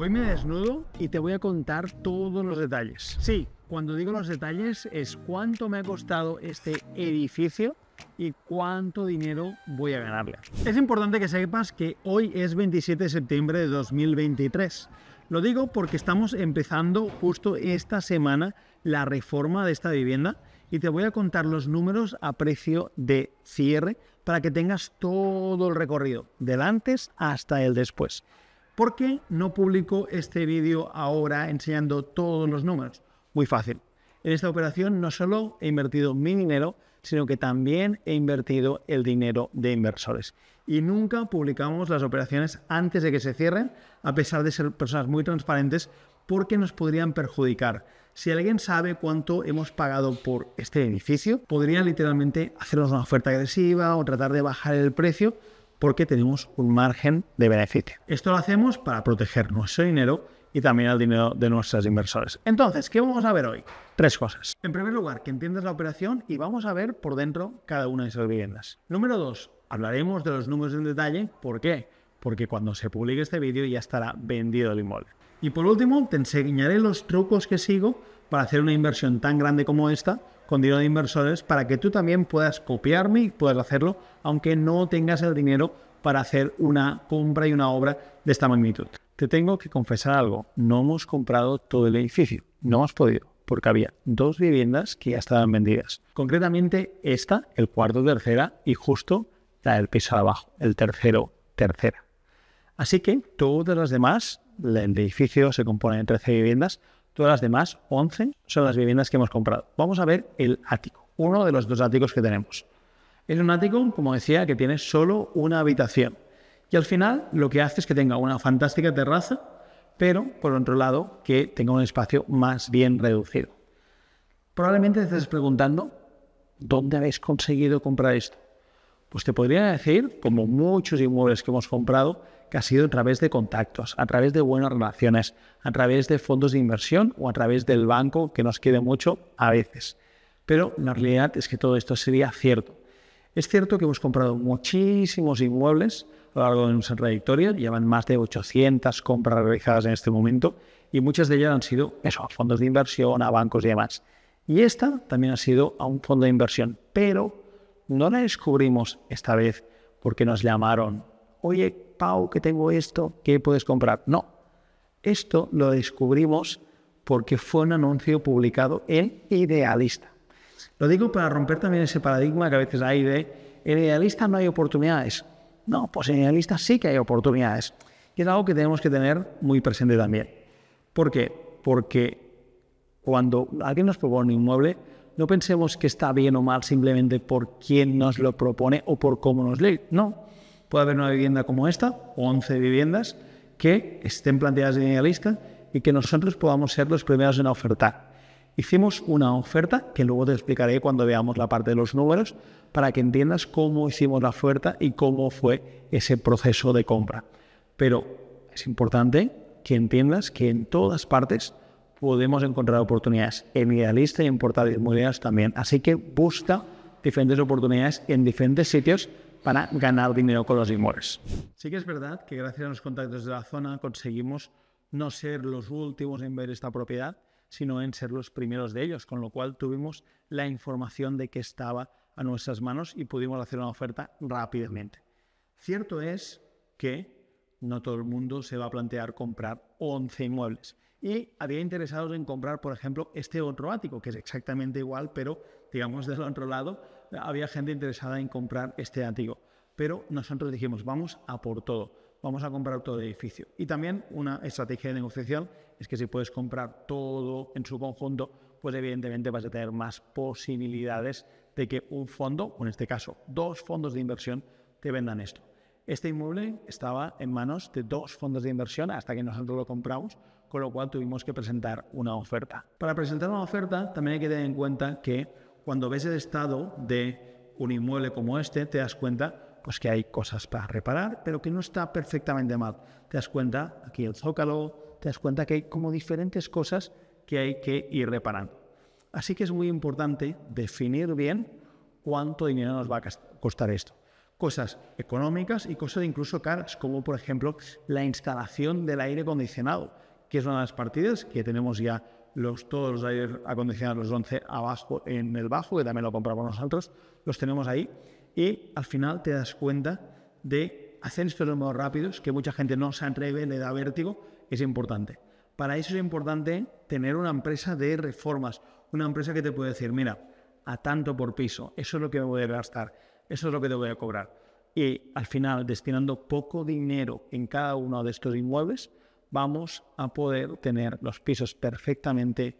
Hoy me desnudo y te voy a contar todos los detalles. Sí, cuando digo los detalles es cuánto me ha costado este edificio y cuánto dinero voy a ganarle. Es importante que sepas que hoy es 27 de septiembre de 2023. Lo digo porque estamos empezando justo esta semana la reforma de esta vivienda y te voy a contar los números a precio de cierre para que tengas todo el recorrido, del antes hasta el después. ¿Por qué no publico este vídeo ahora enseñando todos los números? Muy fácil. En esta operación no solo he invertido mi dinero, sino que también he invertido el dinero de inversores. Y nunca publicamos las operaciones antes de que se cierren, a pesar de ser personas muy transparentes, porque nos podrían perjudicar. Si alguien sabe cuánto hemos pagado por este edificio, podría literalmente hacernos una oferta agresiva o tratar de bajar el precio porque tenemos un margen de beneficio. Esto lo hacemos para proteger nuestro dinero y también el dinero de nuestros inversores. Entonces, ¿qué vamos a ver hoy? Tres cosas. En primer lugar, que entiendas la operación y vamos a ver por dentro cada una de esas viviendas. Número dos, hablaremos de los números en detalle. ¿Por qué? Porque cuando se publique este vídeo ya estará vendido el inmueble. Y por último, te enseñaré los trucos que sigo para hacer una inversión tan grande como esta con dinero de inversores para que tú también puedas copiarme y puedas hacerlo, aunque no tengas el dinero para hacer una compra y una obra de esta magnitud. Te tengo que confesar algo, no hemos comprado todo el edificio, no hemos podido, porque había dos viviendas que ya estaban vendidas. Concretamente esta, el cuarto tercera y justo la del piso de abajo, el tercero tercera. Así que todas las demás, el edificio se compone de 13 viviendas, Todas las demás, 11, son las viviendas que hemos comprado. Vamos a ver el ático, uno de los dos áticos que tenemos. Es un ático, como decía, que tiene solo una habitación. Y al final lo que hace es que tenga una fantástica terraza, pero por otro lado que tenga un espacio más bien reducido. Probablemente te estés preguntando, ¿dónde habéis conseguido comprar esto? Pues te podría decir, como muchos inmuebles que hemos comprado, que ha sido a través de contactos, a través de buenas relaciones, a través de fondos de inversión o a través del banco, que nos quede mucho a veces. Pero la realidad es que todo esto sería cierto. Es cierto que hemos comprado muchísimos inmuebles a lo largo de nuestra trayectoria, llevan más de 800 compras realizadas en este momento y muchas de ellas han sido a fondos de inversión, a bancos y demás. Y esta también ha sido a un fondo de inversión, pero no la descubrimos esta vez porque nos llamaron, oye, Pau, que tengo esto, ¿qué puedes comprar? No, esto lo descubrimos porque fue un anuncio publicado en Idealista. Lo digo para romper también ese paradigma que a veces hay de, en Idealista no hay oportunidades. No, pues en Idealista sí que hay oportunidades. Y es algo que tenemos que tener muy presente también. ¿Por qué? Porque cuando alguien nos propone un inmueble, no pensemos que está bien o mal simplemente por quién nos lo propone o por cómo nos lee. No, puede haber una vivienda como esta, o 11 viviendas, que estén planteadas en idealista y que nosotros podamos ser los primeros en ofertar. Hicimos una oferta que luego te explicaré cuando veamos la parte de los números para que entiendas cómo hicimos la oferta y cómo fue ese proceso de compra. Pero es importante que entiendas que en todas partes podemos encontrar oportunidades en idealista y en portales inmobiliarios también. Así que busca diferentes oportunidades en diferentes sitios para ganar dinero con los inmuebles. Sí que es verdad que gracias a los contactos de la zona conseguimos no ser los últimos en ver esta propiedad, sino en ser los primeros de ellos, con lo cual tuvimos la información de que estaba a nuestras manos y pudimos hacer una oferta rápidamente. Cierto es que no todo el mundo se va a plantear comprar 11 inmuebles. Y había interesados en comprar, por ejemplo, este otro ático, que es exactamente igual, pero digamos del otro lado, había gente interesada en comprar este antiguo Pero nosotros dijimos, vamos a por todo, vamos a comprar todo el edificio. Y también una estrategia de negociación es que si puedes comprar todo en su conjunto, pues evidentemente vas a tener más posibilidades de que un fondo, o en este caso dos fondos de inversión, te vendan esto. Este inmueble estaba en manos de dos fondos de inversión hasta que nosotros lo compramos, con lo cual tuvimos que presentar una oferta. Para presentar una oferta también hay que tener en cuenta que cuando ves el estado de un inmueble como este, te das cuenta pues que hay cosas para reparar, pero que no está perfectamente mal. Te das cuenta, aquí el zócalo, te das cuenta que hay como diferentes cosas que hay que ir reparando. Así que es muy importante definir bien cuánto dinero nos va a costar esto. Cosas económicas y cosas incluso caras, como por ejemplo la instalación del aire acondicionado, que es una de las partidas que tenemos ya los, todos los aires acondicionados, los 11 abajo en el bajo, que también lo compramos nosotros, los tenemos ahí. Y al final te das cuenta de hacer los más rápidos, que mucha gente no se atreve, le da vértigo, es importante. Para eso es importante tener una empresa de reformas, una empresa que te puede decir, mira, a tanto por piso, eso es lo que me voy a gastar, eso es lo que te voy a cobrar. Y al final, destinando poco dinero en cada uno de estos inmuebles, vamos a poder tener los pisos perfectamente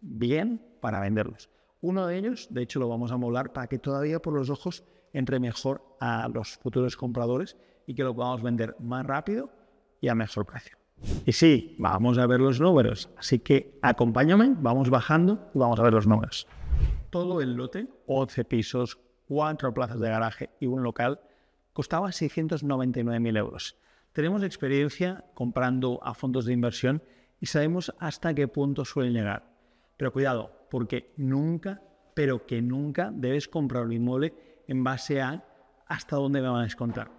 bien para venderlos. Uno de ellos, de hecho, lo vamos a molar para que todavía por los ojos entre mejor a los futuros compradores y que lo podamos vender más rápido y a mejor precio. Y sí, vamos a ver los números. Así que acompáñame, vamos bajando y vamos a ver los números. Todo el lote, 11 pisos, 4 plazas de garaje y un local, costaba 699.000 euros. Tenemos experiencia comprando a fondos de inversión y sabemos hasta qué punto suelen llegar. Pero cuidado, porque nunca, pero que nunca debes comprar un inmueble en base a hasta dónde me van a descontar.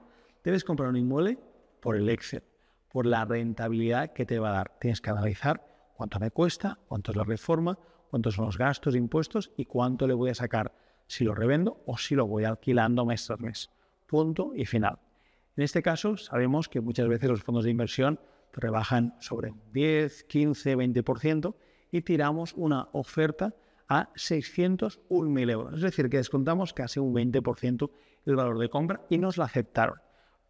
Debes comprar un inmueble por el Excel, por la rentabilidad que te va a dar. Tienes que analizar cuánto me cuesta, cuánto es la reforma, cuántos son los gastos, impuestos y cuánto le voy a sacar si lo revendo o si lo voy alquilando mes tras mes. Punto y final. En este caso, sabemos que muchas veces los fondos de inversión rebajan sobre 10, 15, 20% y tiramos una oferta a 601.000 euros. Es decir, que descontamos casi un 20% el valor de compra y nos la aceptaron.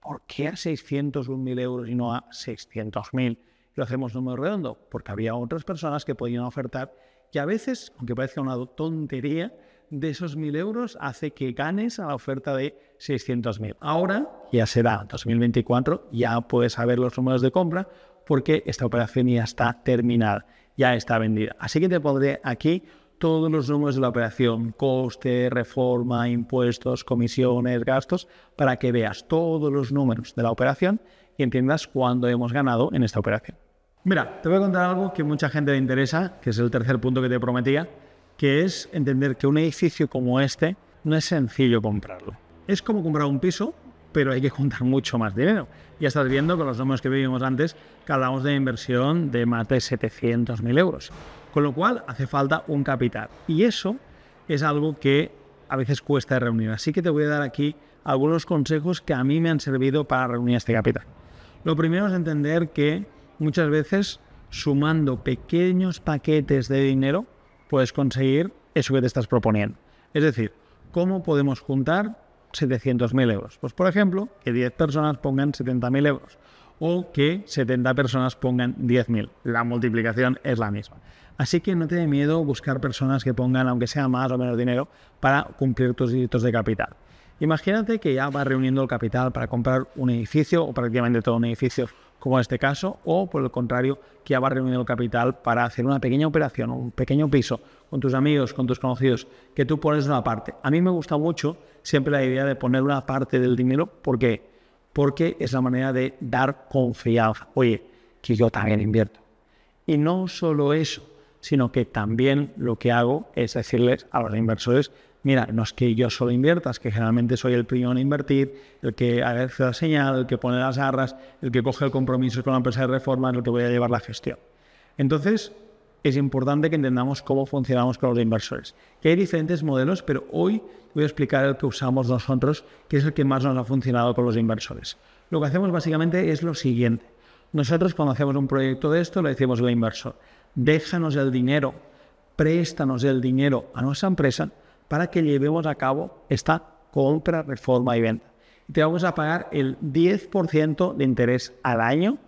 ¿Por qué a 601.000 euros y no a 600.000? Lo hacemos número redondo, porque había otras personas que podían ofertar y a veces, aunque parezca una tontería, de esos 1.000 euros hace que ganes a la oferta de 600.000. Ahora ya se da. 2024 ya puedes saber los números de compra porque esta operación ya está terminada, ya está vendida. Así que te pondré aquí todos los números de la operación, coste, reforma, impuestos, comisiones, gastos, para que veas todos los números de la operación y entiendas cuándo hemos ganado en esta operación. Mira, te voy a contar algo que mucha gente le interesa, que es el tercer punto que te prometía, que es entender que un edificio como este no es sencillo comprarlo. Es como comprar un piso, pero hay que juntar mucho más dinero. Ya estás viendo con los números que vivimos antes que hablamos de inversión de más de 700.000 euros. Con lo cual hace falta un capital. Y eso es algo que a veces cuesta reunir. Así que te voy a dar aquí algunos consejos que a mí me han servido para reunir este capital. Lo primero es entender que muchas veces sumando pequeños paquetes de dinero puedes conseguir eso que te estás proponiendo. Es decir, ¿cómo podemos juntar 700.000 euros. Pues por ejemplo, que 10 personas pongan 70.000 euros o que 70 personas pongan 10.000. La multiplicación es la misma. Así que no te dé miedo buscar personas que pongan, aunque sea más o menos dinero, para cumplir tus dígitos de capital. Imagínate que ya vas reuniendo el capital para comprar un edificio o prácticamente todo un edificio como en este caso, o por el contrario, que ya reunido el capital para hacer una pequeña operación, un pequeño piso con tus amigos, con tus conocidos, que tú pones una parte. A mí me gusta mucho siempre la idea de poner una parte del dinero, ¿por qué? Porque es la manera de dar confianza. Oye, que yo también invierto. Y no solo eso, sino que también lo que hago es decirles a los inversores mira, no es que yo solo inviertas, que generalmente soy el primero en invertir, el que hace la señal, el que pone las garras, el que coge el compromiso con la empresa de reforma, el que voy a llevar la gestión. Entonces, es importante que entendamos cómo funcionamos con los inversores. hay diferentes modelos, pero hoy voy a explicar el que usamos nosotros, que es el que más nos ha funcionado con los inversores. Lo que hacemos básicamente es lo siguiente. Nosotros cuando hacemos un proyecto de esto le decimos al inversor, déjanos el dinero, préstanos el dinero a nuestra empresa para que llevemos a cabo esta compra, reforma y venta. Te vamos a pagar el 10% de interés al año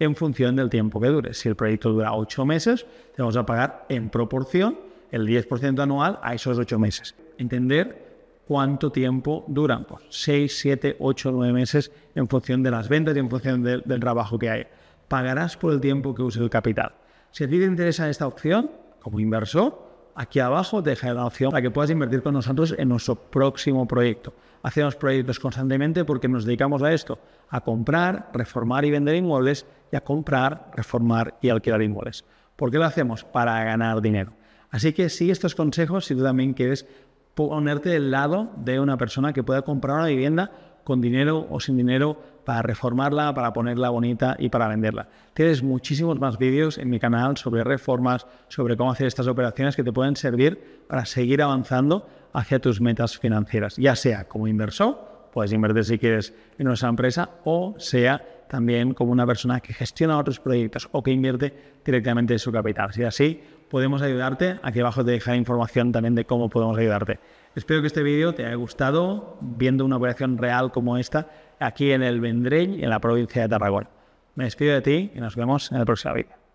en función del tiempo que dure. Si el proyecto dura 8 meses, te vamos a pagar en proporción el 10% anual a esos 8 meses. Entender cuánto tiempo duran, pues 6, 7, 8, 9 meses en función de las ventas y en función del trabajo que hay. Pagarás por el tiempo que use el capital. Si a ti te interesa esta opción, como inversor, aquí abajo te deja la opción para que puedas invertir con nosotros en nuestro próximo proyecto. Hacemos proyectos constantemente porque nos dedicamos a esto, a comprar, reformar y vender inmuebles y a comprar, reformar y alquilar inmuebles. ¿Por qué lo hacemos? Para ganar dinero. Así que sigue estos consejos si tú también quieres ponerte del lado de una persona que pueda comprar una vivienda con dinero o sin dinero, para reformarla, para ponerla bonita y para venderla. Tienes muchísimos más vídeos en mi canal sobre reformas, sobre cómo hacer estas operaciones que te pueden servir para seguir avanzando hacia tus metas financieras, ya sea como inversor, puedes invertir si quieres en nuestra empresa, o sea también como una persona que gestiona otros proyectos o que invierte directamente en su capital. Si así, podemos ayudarte. Aquí abajo te dejaré información también de cómo podemos ayudarte. Espero que este vídeo te haya gustado viendo una operación real como esta aquí en el Vendrell, en la provincia de Tarragona. Me despido de ti y nos vemos en el próximo vídeo.